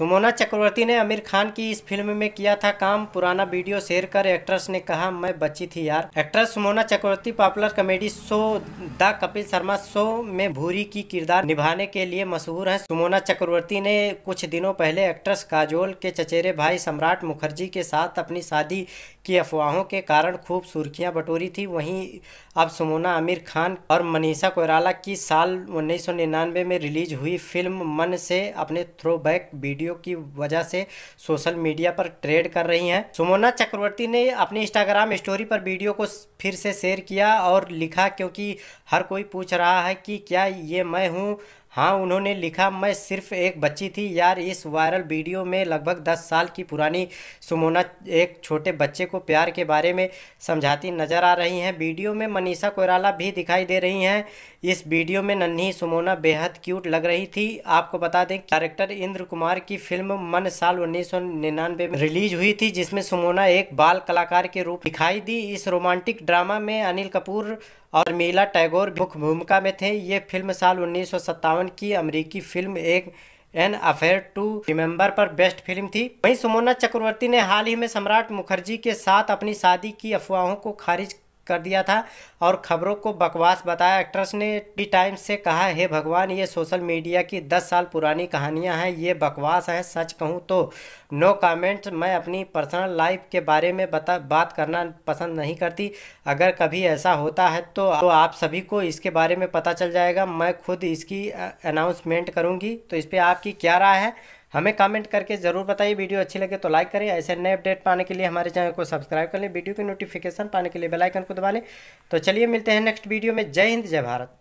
सुमोना चक्रवर्ती ने आमिर खान की इस फिल्म में किया था काम पुराना वीडियो शेयर कर एक्ट्रेस ने कहा मैं बची थी यार actress Sumona Chakraborty popular comedy show the Kapil Sharma show में भूरी की किरदार निभाने के लिए मशहूर हैं सुमोना चक्रवर्ती ने कुछ दिनों पहले एक्ट्रेस काजोल के चचेरे भाई सम्राट मुखर्जी के साथ अपनी शादी की अफवाहों के कारण खूब सुर्खियां बटोरी थी वहीं अब सुमोना आमिर खान और मनीषा कोयराला की साल उन्नीस में रिलीज हुई फिल्म मन से अपने थ्रोबैक वीडियो वीडियो की वजह से सोशल मीडिया पर ट्रेड कर रही हैं सुमोना चक्रवर्ती ने अपनी इंस्टाग्राम स्टोरी पर वीडियो को फिर से शेयर किया और लिखा क्योंकि हर कोई पूछ रहा है कि क्या ये मैं हूँ हाँ उन्होंने लिखा मैं सिर्फ एक बच्ची थी यार इस वायरल वीडियो में लगभग दस साल की पुरानी सुमोना एक छोटे बच्चे को प्यार के बारे में समझाती नजर आ रही हैं वीडियो में मनीषा कोयराला भी दिखाई दे रही हैं इस वीडियो में नन्ही सुमोना बेहद क्यूट लग रही थी आपको बता दें डायरेक्टर इंद्र कुमार की फिल्म मन साल उन्नीस में रिलीज हुई थी जिसमें सुमोना एक बाल कलाकार के रूप दिखाई दी इस रोमांटिक ड्रामा में अनिल कपूर और मीला टैगोर मुख्य भूमिका में थे ये फिल्म साल उन्नीस बावन की अमेरिकी फिल्म एक एन अफेयर टू रिमेंबर पर बेस्ट फिल्म थी वहीं सुमोना चक्रवर्ती ने हाल ही में सम्राट मुखर्जी के साथ अपनी शादी की अफवाहों को खारिज कर दिया था और खबरों को बकवास बताया एक्ट्रेस ने टी टाइम्स से कहा हे भगवान ये सोशल मीडिया की दस साल पुरानी कहानियां हैं ये बकवास हैं सच कहूँ तो नो कमेंट मैं अपनी पर्सनल लाइफ के बारे में बता बात करना पसंद नहीं करती अगर कभी ऐसा होता है तो, तो आप सभी को इसके बारे में पता चल जाएगा मैं खुद इसकी अनाउंसमेंट करूँगी तो इस पर आपकी क्या राय है हमें कमेंट करके ज़रूर बताइए वीडियो अच्छी लगे तो लाइक करें ऐसे नए अपडेट पाने के लिए हमारे चैनल को सब्सक्राइब कर लें वीडियो की नोटिफिकेशन पाने के लिए बेलाइकन को दबा लें तो चलिए मिलते हैं नेक्स्ट वीडियो में जय हिंद जय भारत